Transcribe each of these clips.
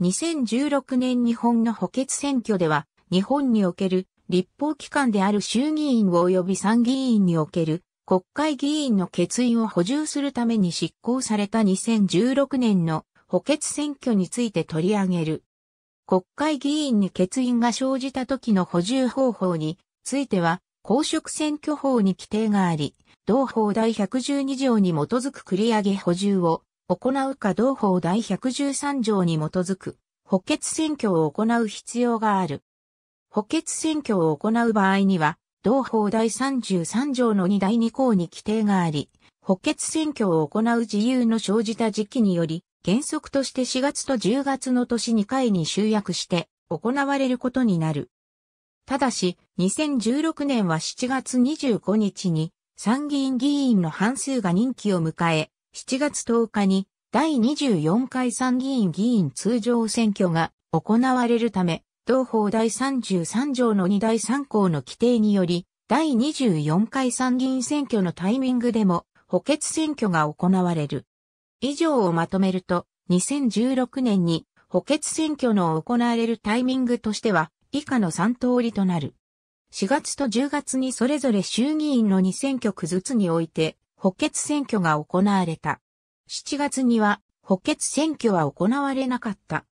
2016年日本の補欠選挙では、日本における立法機関である衆議院及び参議院における国会議員の欠員を補充するために執行された2016年の補欠選挙について取り上げる。国会議員に欠員が生じた時の補充方法については、公職選挙法に規定があり、同法第112条に基づく繰り上げ補充を行うか同法第113条に基づく補欠選挙を行う必要がある。補欠選挙を行う場合には、同法第33条の2第2項に規定があり、補欠選挙を行う自由の生じた時期により、原則として4月と10月の年2回に集約して行われることになる。ただし、2016年は7月25日に参議院議員の半数が任期を迎え、7月10日に第24回参議院議員通常選挙が行われるため、同法第33条の2第3項の規定により、第24回参議院選挙のタイミングでも補欠選挙が行われる。以上をまとめると、2016年に補欠選挙の行われるタイミングとしては、以下の3通りとなる。4月と10月にそれぞれ衆議院の2選挙区ずつにおいて、補欠選挙が行われた。7月には補欠選挙は行われなかった。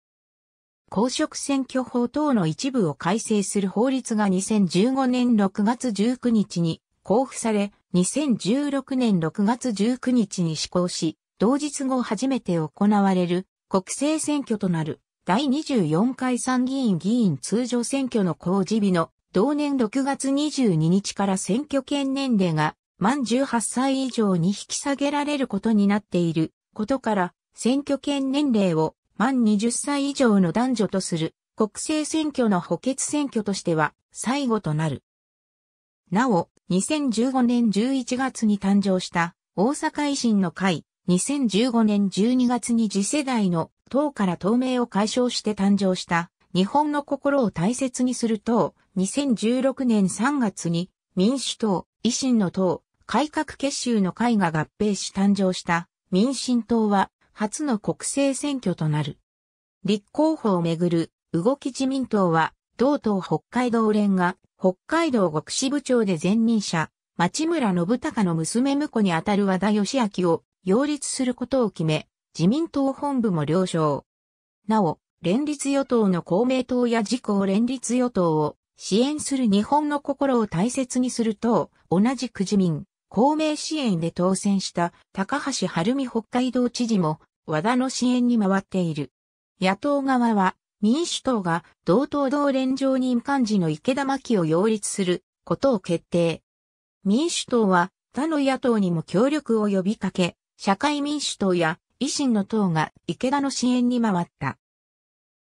公職選挙法等の一部を改正する法律が2015年6月19日に交付され、2016年6月19日に施行し、同日後初めて行われる国政選挙となる第24回参議院議員通常選挙の公示日の同年6月22日から選挙権年齢が満18歳以上に引き下げられることになっていることから、選挙権年齢を満20歳以上の男女とする国政選挙の補欠選挙としては最後となる。なお、2015年11月に誕生した大阪維新の会、2015年12月に次世代の党から党名を解消して誕生した日本の心を大切にする党、2016年3月に民主党、維新の党、改革結集の会が合併し誕生した民進党は初の国政選挙となる。立候補をめぐる動き自民党は同党北海道連が北海道国支部長で前任者、町村信孝の娘婿にあたる和田義明を擁立することを決め、自民党本部も了承。なお、連立与党の公明党や自公連立与党を支援する日本の心を大切にすると、同じく自民、公明支援で当選した高橋晴美北海道知事も和田の支援に回っている。野党側は民主党が同党同連常任幹事の池田真紀を擁立することを決定。民主党は他の野党にも協力を呼びかけ、社会民主党や維新の党が池田の支援に回った。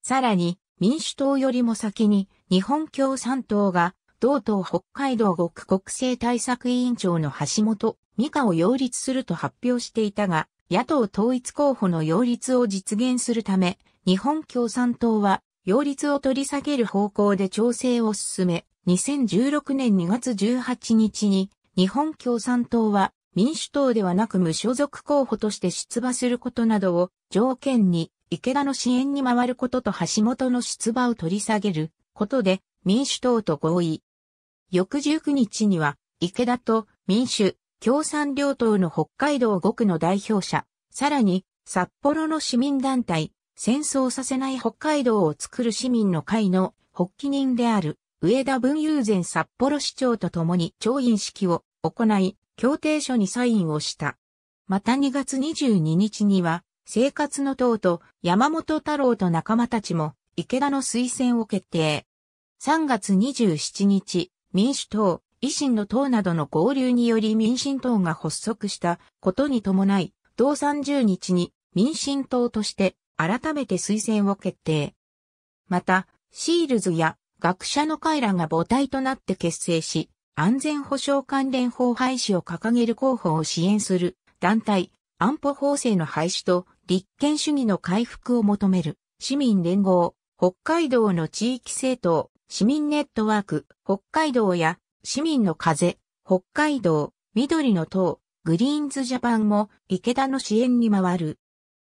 さらに民主党よりも先に日本共産党が同党北海道極国政対策委員長の橋本美香を擁立すると発表していたが、野党統一候補の擁立を実現するため、日本共産党は擁立を取り下げる方向で調整を進め、2016年2月18日に日本共産党は民主党ではなく無所属候補として出馬することなどを条件に池田の支援に回ることと橋本の出馬を取り下げることで民主党と合意。翌19日には、池田と民主、共産両党の北海道5区の代表者、さらに、札幌の市民団体、戦争させない北海道を作る市民の会の発起人である、上田文雄前札幌市長と共に調印式を行い、協定書にサインをした。また2月22日には、生活の党と山本太郎と仲間たちも池田の推薦を決定。3月27日、民主党、維新の党などの合流により民進党が発足したことに伴い、同30日に民進党として改めて推薦を決定。また、シールズや学者の会らが母体となって結成し、安全保障関連法廃止を掲げる候補を支援する団体、安保法制の廃止と立憲主義の回復を求める市民連合、北海道の地域政党、市民ネットワーク、北海道や、市民の風、北海道、緑の党、グリーンズジャパンも池田の支援に回る。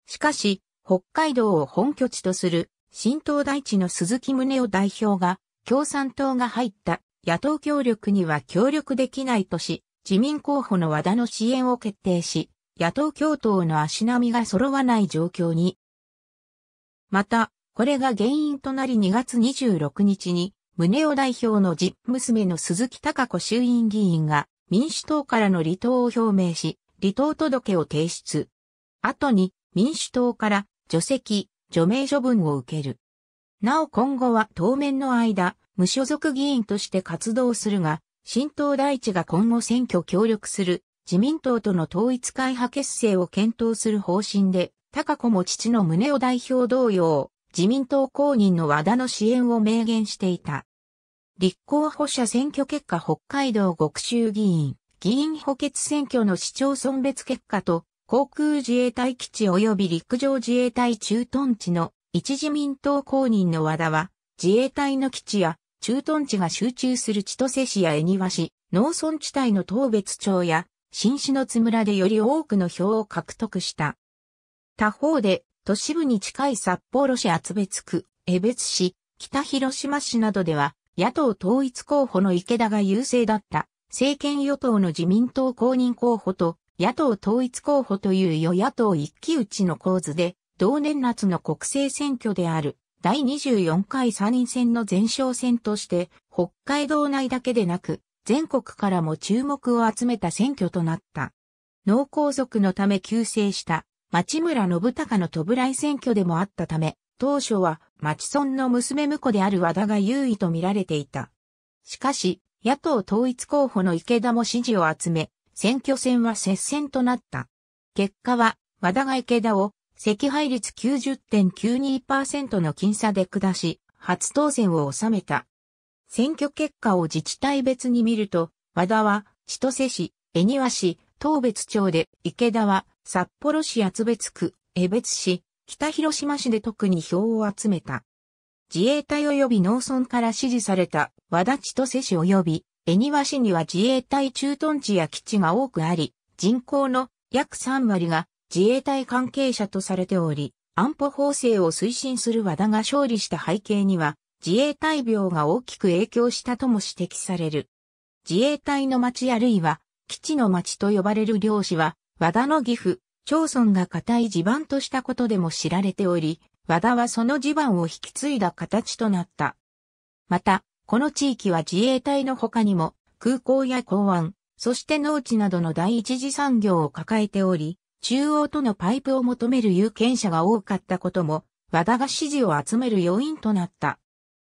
しかし、北海道を本拠地とする新党大地の鈴木宗男代表が共産党が入った野党協力には協力できないとし、自民候補の和田の支援を決定し、野党共闘の足並みが揃わない状況に。また、これが原因となり2月26日に、宗男代表の実娘の鈴木隆子衆院議員が民主党からの離党を表明し、離党届を提出。後に民主党から除籍、除名処分を受ける。なお今後は当面の間、無所属議員として活動するが、新党大地が今後選挙協力する自民党との統一会派結成を検討する方針で、高子も父の宗男代表同様、自民党公認の和田の支援を明言していた。立候補者選挙結果北海道極州議員、議員補欠選挙の市町村別結果と、航空自衛隊基地及び陸上自衛隊駐屯地の一自民党公認の和田は、自衛隊の基地や駐屯地が集中する千歳市や恵庭市、農村地帯の東別町や、新市の津村でより多くの票を獲得した。他方で、都市部に近い札幌市厚別区、江別市、北広島市などでは、野党統一候補の池田が優勢だった、政権与党の自民党公認候補と、野党統一候補という与野党一騎打ちの構図で、同年夏の国政選挙である、第24回参院選の前哨戦として、北海道内だけでなく、全国からも注目を集めた選挙となった。農耕族のため急世した町村信孝の戸来選挙でもあったため、当初は町村の娘婿である和田が優位と見られていた。しかし、野党統一候補の池田も支持を集め、選挙戦は接戦となった。結果は、和田が池田を、赤配率90.92%の僅差で下し、初当選を収めた。選挙結果を自治体別に見ると、和田は、千歳市、恵庭市、東別町で、池田は、札幌市厚別区、江別市、北広島市で特に票を集めた。自衛隊及び農村から支持された和田千歳市及び恵庭市には自衛隊駐屯地や基地が多くあり、人口の約3割が自衛隊関係者とされており、安保法制を推進する和田が勝利した背景には、自衛隊病が大きく影響したとも指摘される。自衛隊の町あるいは、基地の町と呼ばれる漁師は、和田の義父、長孫が固い地盤としたことでも知られており、和田はその地盤を引き継いだ形となった。また、この地域は自衛隊の他にも、空港や港湾、そして農地などの第一次産業を抱えており、中央とのパイプを求める有権者が多かったことも、和田が支持を集める要因となった。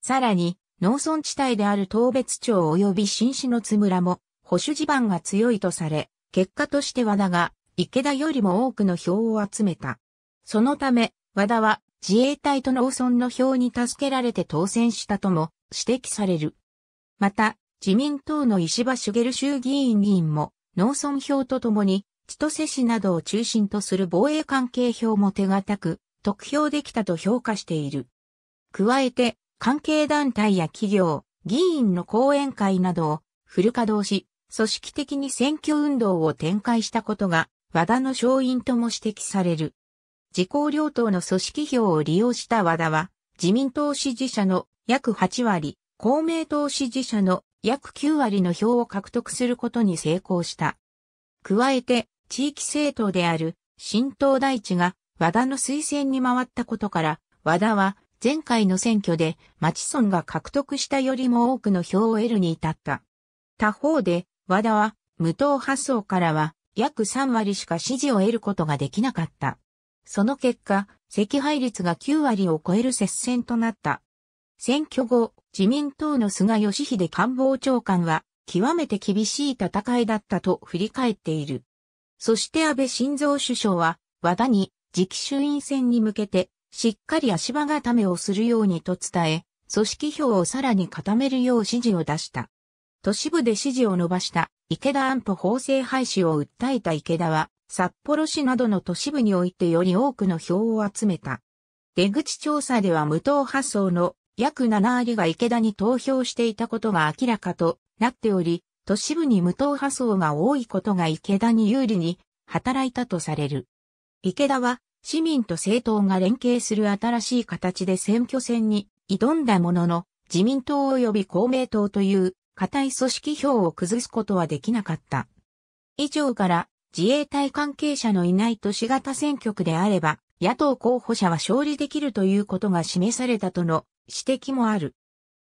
さらに、農村地帯である東別町及び新市の津村も、保守地盤が強いとされ、結果として和田が池田よりも多くの票を集めた。そのため、和田は自衛隊と農村の票に助けられて当選したとも指摘される。また、自民党の石破茂衆議院議員も農村票とともに千歳市などを中心とする防衛関係票も手堅く得票できたと評価している。加えて、関係団体や企業、議員の講演会などをフル稼働し、組織的に選挙運動を展開したことが、和田の勝因とも指摘される。自公両党の組織票を利用した和田は、自民党支持者の約8割、公明党支持者の約9割の票を獲得することに成功した。加えて、地域政党である新党大地が和田の推薦に回ったことから、和田は前回の選挙で町村が獲得したよりも多くの票を得るに至った。他方で、和田は、無党派層からは、約3割しか支持を得ることができなかった。その結果、赤配率が9割を超える接戦となった。選挙後、自民党の菅義偉官房長官は、極めて厳しい戦いだったと振り返っている。そして安倍晋三首相は、和田に次期衆院選に向けて、しっかり足場固めをするようにと伝え、組織票をさらに固めるよう指示を出した。都市部で支持を伸ばした池田安保法制廃止を訴えた池田は、札幌市などの都市部においてより多くの票を集めた。出口調査では無党派層の約7割が池田に投票していたことが明らかとなっており、都市部に無党派層が多いことが池田に有利に働いたとされる。池田は市民と政党が連携する新しい形で選挙戦に挑んだものの、自民党及び公明党という固い組織票を崩すことはできなかった。以上から自衛隊関係者のいない都市型選挙区であれば、野党候補者は勝利できるということが示されたとの指摘もある。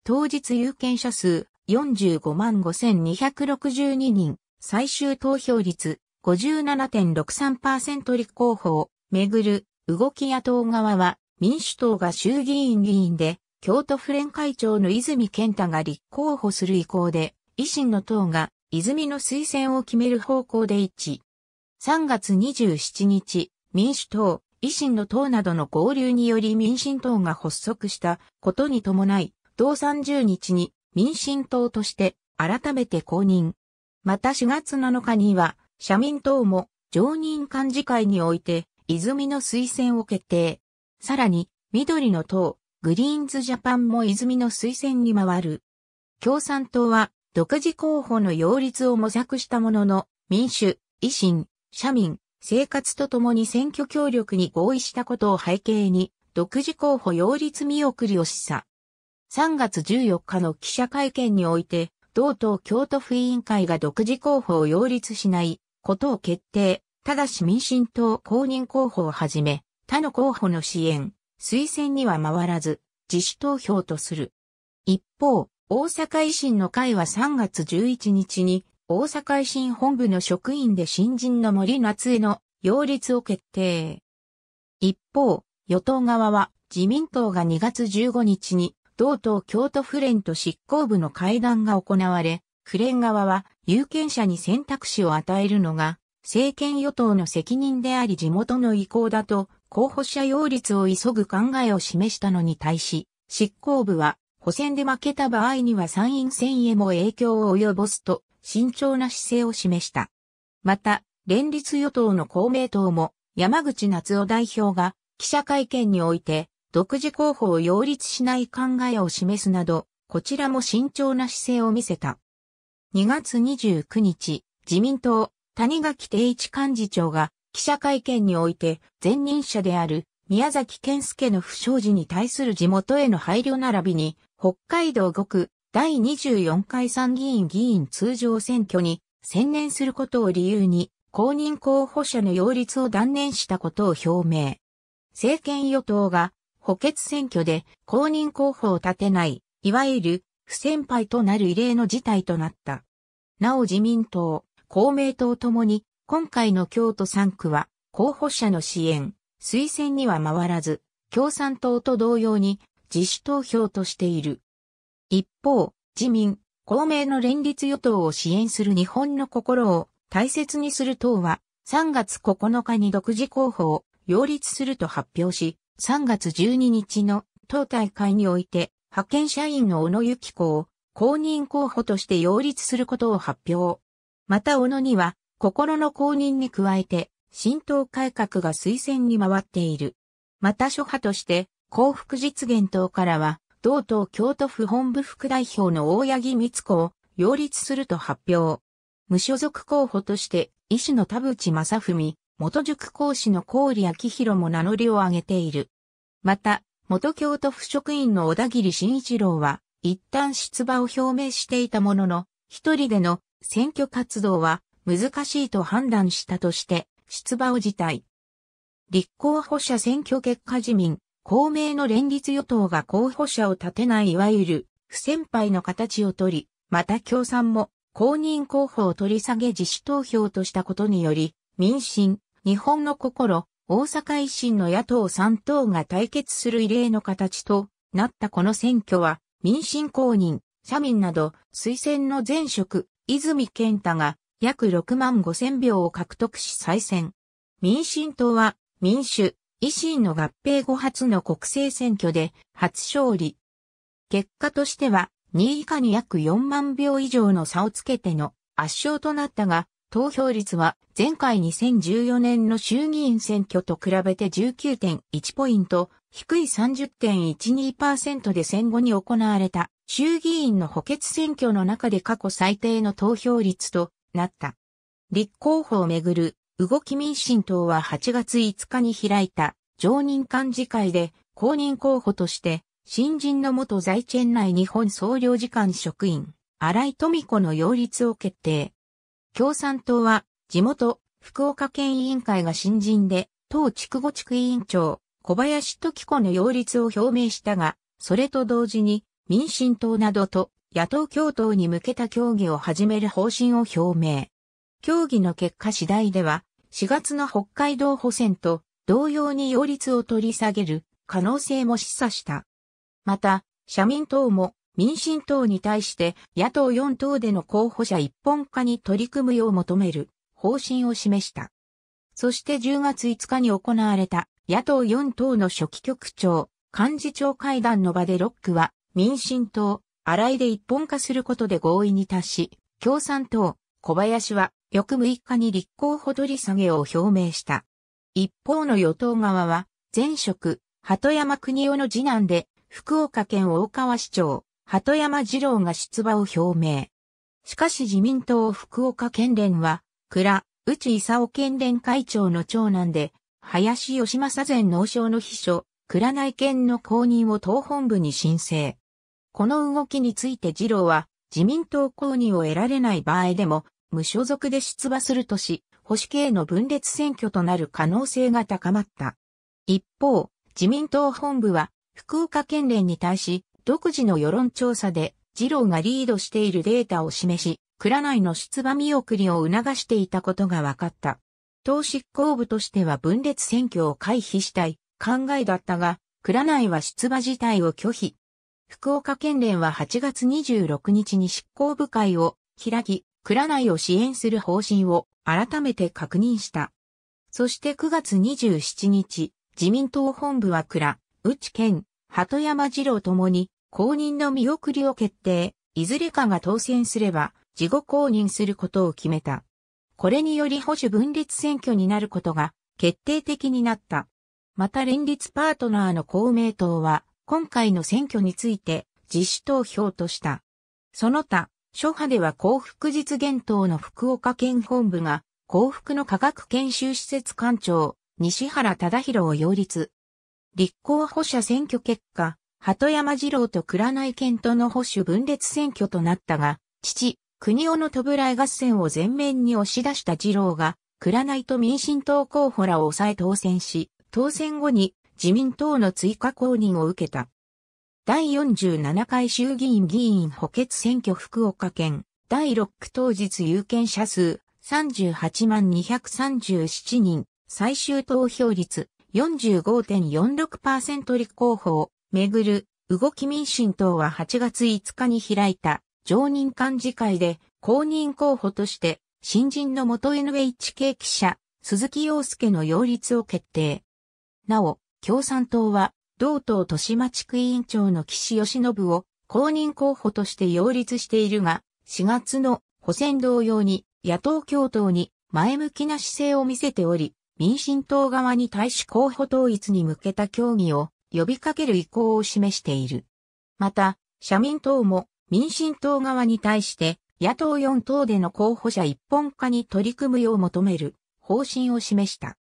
当日有権者数45万5262人、最終投票率57.63%立候補をめぐる動き野党側は民主党が衆議院議員で京都府連会長の泉健太が立候補する意向で、維新の党が泉の推薦を決める方向で一致。3月27日、民主党、維新の党などの合流により民進党が発足したことに伴い、同30日に民進党として改めて公認。また4月7日には、社民党も常任幹事会において、泉の推薦を決定。さらに、緑の党、グリーンズジャパンも泉の推薦に回る。共産党は独自候補の擁立を模索したものの、民主、維新、社民、生活とともに選挙協力に合意したことを背景に、独自候補擁立見送りを示唆。3月14日の記者会見において、同党京都府委員会が独自候補を擁立しないことを決定。ただし民進党公認候補をはじめ、他の候補の支援、推薦には回らず、自主投票とする。一方、大阪維新の会は3月11日に、大阪維新本部の職員で新人の森夏江の擁立を決定。一方、与党側は自民党が2月15日に同党京都府連と執行部の会談が行われ、府連側は有権者に選択肢を与えるのが政権与党の責任であり地元の意向だと候補者擁立を急ぐ考えを示したのに対し、執行部は補選で負けた場合には参院選へも影響を及ぼすと慎重な姿勢を示した。また、連立与党の公明党も山口夏夫代表が記者会見において独自候補を擁立しない考えを示すなど、こちらも慎重な姿勢を見せた。2月29日、自民党、谷垣定一幹事長が記者会見において、前任者である宮崎健介の不祥事に対する地元への配慮並びに、北海道5区第24回参議院議員通常選挙に専念することを理由に、公認候補者の擁立を断念したことを表明。政権与党が補欠選挙で公認候補を立てない、いわゆる不先輩となる異例の事態となった。なお自民党、公明党ともに今回の京都3区は、候補者の支援、推薦には回らず、共産党と同様に自主投票としている。一方、自民、公明の連立与党を支援する日本の心を大切にする党は、3月9日に独自候補を擁立すると発表し、3月12日の党大会において、派遣社員の小野幸子を公認候補として擁立することを発表。また小野には、心の公認に加えて、新党改革が推薦に回っている。また諸派として、幸福実現党からは、同党京都府本部副代表の大八木光子を擁立すると発表。無所属候補として、医師の田淵正文、元塾講師の郡明弘も名乗りを上げている。また、元京都府職員の小田切慎一郎は、一旦出馬を表明していたものの、一人での選挙活動は難しいと判断したとして、出馬を辞退。立候補者選挙結果自民、公明の連立与党が候補者を立てないいわゆる不先輩の形をとり、また共産も公認候補を取り下げ自主投票としたことにより、民進、日本の心、大阪維新の野党3党が対決する異例の形となったこの選挙は、民進公認、社民など推薦の前職、泉健太が約6万5千票を獲得し再選。民進党は民主、維新の合併後初の国政選挙で初勝利。結果としては2位以下に約4万票以上の差をつけての圧勝となったが、投票率は前回2014年の衆議院選挙と比べて19.1ポイント、低い30.12%で戦後に行われた衆議院の補欠選挙の中で過去最低の投票率となった。立候補をめぐる動き民進党は8月5日に開いた常任幹事会で公認候補として新人の元在チェン内日本総領事館職員荒井富子の擁立を決定。共産党は地元福岡県委員会が新人で当筑後地区委員長小林時子の擁立を表明したが、それと同時に民進党などと野党共闘に向けた協議を始める方針を表明。協議の結果次第では、4月の北海道補選と同様に擁立を取り下げる可能性も示唆した。また、社民党も民進党に対して野党4党での候補者一本化に取り組むよう求める方針を示した。そして10月5日に行われた野党4党の初期局長、幹事長会談の場でロックは民進党、洗いで一本化することで合意に達し、共産党、小林は翌6日に立候補取り下げを表明した。一方の与党側は、前職、鳩山国夫の次男で、福岡県大川市長、鳩山二郎が出馬を表明。しかし自民党福岡県連は、倉、内勲県連会長の長男で、林義正前農省の秘書、倉内県の公認を党本部に申請。この動きについて次郎は、自民党公認を得られない場合でも、無所属で出馬するとし、保守系の分裂選挙となる可能性が高まった。一方、自民党本部は、福岡県連に対し、独自の世論調査で、次郎がリードしているデータを示し、蔵内の出馬見送りを促していたことが分かった。党執行部としては分裂選挙を回避したい考えだったが、蔵内は出馬自体を拒否。福岡県連は8月26日に執行部会を開き、蔵内を支援する方針を改めて確認した。そして9月27日、自民党本部は倉、内県、鳩山二郎ともに公認の見送りを決定、いずれかが当選すれば、事後公認することを決めた。これにより保守分裂選挙になることが決定的になった。また連立パートナーの公明党は今回の選挙について自主投票とした。その他、諸派では幸福実現党の福岡県本部が幸福の科学研修施設館長、西原忠宏を擁立。立候補者選挙結果、鳩山二郎と倉内健との保守分裂選挙となったが、父、国尾の村合戦を前面に押し出した二郎が、倉内と民進党候補らを抑え当選し、当選後に自民党の追加公認を受けた。第47回衆議院議員補欠選挙福岡県第6区当日有権者数38万237人、最終投票率45.46%立候補をめぐる動き民進党は8月5日に開いた常任幹事会で公認候補として新人の元 NHK 記者鈴木陽介の擁立を決定。なお、共産党は、同党豊島地区委員長の岸義信を公認候補として擁立しているが、4月の補選同様に野党共闘に前向きな姿勢を見せており、民進党側に対し候補統一に向けた協議を呼びかける意向を示している。また、社民党も民進党側に対して野党4党での候補者一本化に取り組むよう求める方針を示した。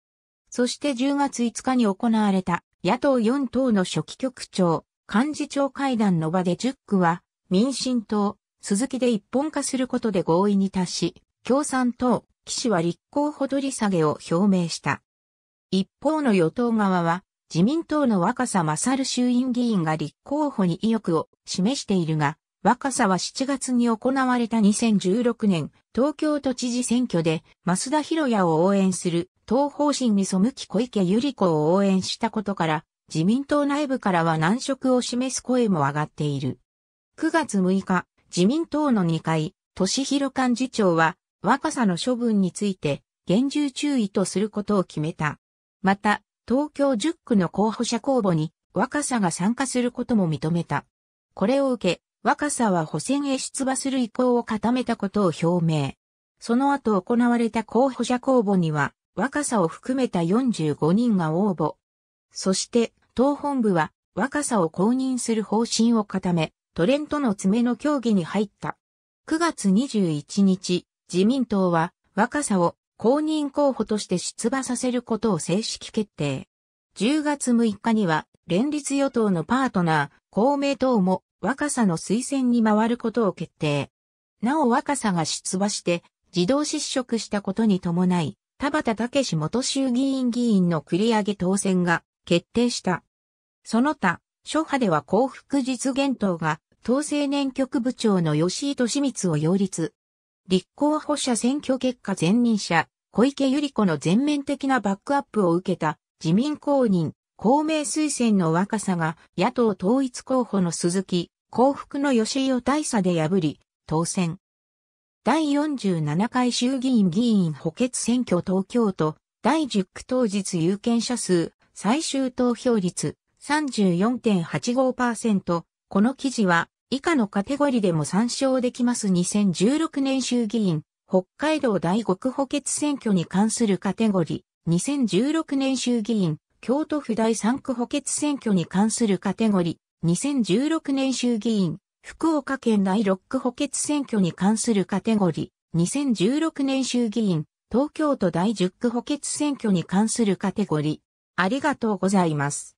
そして10月5日に行われた野党4党の初期局長、幹事長会談の場で10区は民進党、鈴木で一本化することで合意に達し、共産党、岸は立候補取り下げを表明した。一方の与党側は、自民党の若狭勝衆院議員が立候補に意欲を示しているが、若狭は7月に行われた2016年東京都知事選挙で増田博也を応援する党方針に背き小池百合子を応援したことから、自民党内部からは難色を示す声も上がっている。9月6日、自民党の2階、俊弘幹事長は、若さの処分について、厳重注意とすることを決めた。また、東京10区の候補者公募に、若さが参加することも認めた。これを受け、若さは補選へ出馬する意向を固めたことを表明。その後行われた候補者公募には、若さを含めた45人が応募。そして、党本部は若さを公認する方針を固め、トレントの爪の協議に入った。9月21日、自民党は若さを公認候補として出馬させることを正式決定。10月6日には、連立与党のパートナー、公明党も若さの推薦に回ることを決定。なお若さが出馬して自動失職したことに伴い、田畑武史元衆議院議員の繰り上げ当選が決定した。その他、諸派では幸福実現党が、党青年局部長の吉井利光を擁立。立候補者選挙結果前任者、小池百合子の全面的なバックアップを受けた自民公認、公明推薦の若さが野党統一候補の鈴木、幸福の吉井を大差で破り、当選。第47回衆議院議員補欠選挙東京都、第10区当日有権者数、最終投票率34.85%。この記事は以下のカテゴリでも参照できます2016年衆議院、北海道第5区補欠選挙に関するカテゴリ、2016年衆議院、京都府第3区補欠選挙に関するカテゴリ、2016年衆議院、福岡県第6区補欠選挙に関するカテゴリー、2016年衆議院、東京都第10区補欠選挙に関するカテゴリー、ありがとうございます。